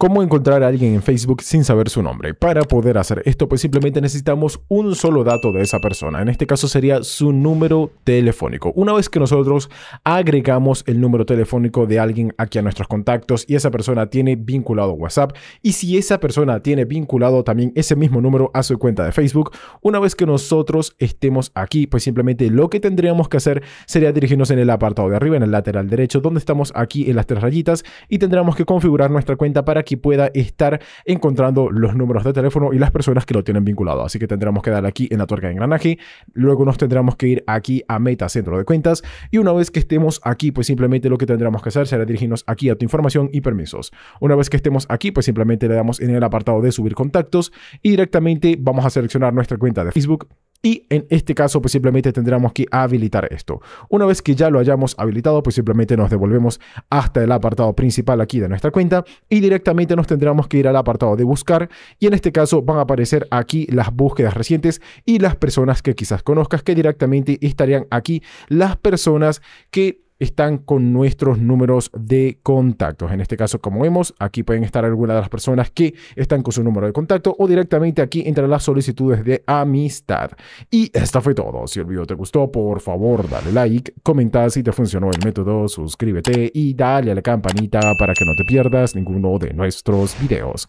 ¿Cómo encontrar a alguien en Facebook sin saber su nombre? Para poder hacer esto, pues simplemente necesitamos un solo dato de esa persona. En este caso sería su número telefónico. Una vez que nosotros agregamos el número telefónico de alguien aquí a nuestros contactos y esa persona tiene vinculado WhatsApp y si esa persona tiene vinculado también ese mismo número a su cuenta de Facebook, una vez que nosotros estemos aquí, pues simplemente lo que tendríamos que hacer sería dirigirnos en el apartado de arriba, en el lateral derecho, donde estamos aquí en las tres rayitas y tendríamos que configurar nuestra cuenta para que pueda estar encontrando los números de teléfono y las personas que lo tienen vinculado. Así que tendremos que dar aquí en la tuerca de engranaje. Luego nos tendremos que ir aquí a Meta Centro de Cuentas. Y una vez que estemos aquí, pues simplemente lo que tendremos que hacer será dirigirnos aquí a tu información y permisos. Una vez que estemos aquí, pues simplemente le damos en el apartado de subir contactos y directamente vamos a seleccionar nuestra cuenta de Facebook. Y en este caso, pues simplemente tendremos que habilitar esto. Una vez que ya lo hayamos habilitado, pues simplemente nos devolvemos hasta el apartado principal aquí de nuestra cuenta y directamente nos tendremos que ir al apartado de buscar. Y en este caso van a aparecer aquí las búsquedas recientes y las personas que quizás conozcas que directamente estarían aquí las personas que están con nuestros números de contactos. En este caso, como vemos, aquí pueden estar algunas de las personas que están con su número de contacto o directamente aquí entre las solicitudes de amistad. Y esto fue todo. Si el video te gustó, por favor, dale like, comenta si te funcionó el método, suscríbete y dale a la campanita para que no te pierdas ninguno de nuestros videos.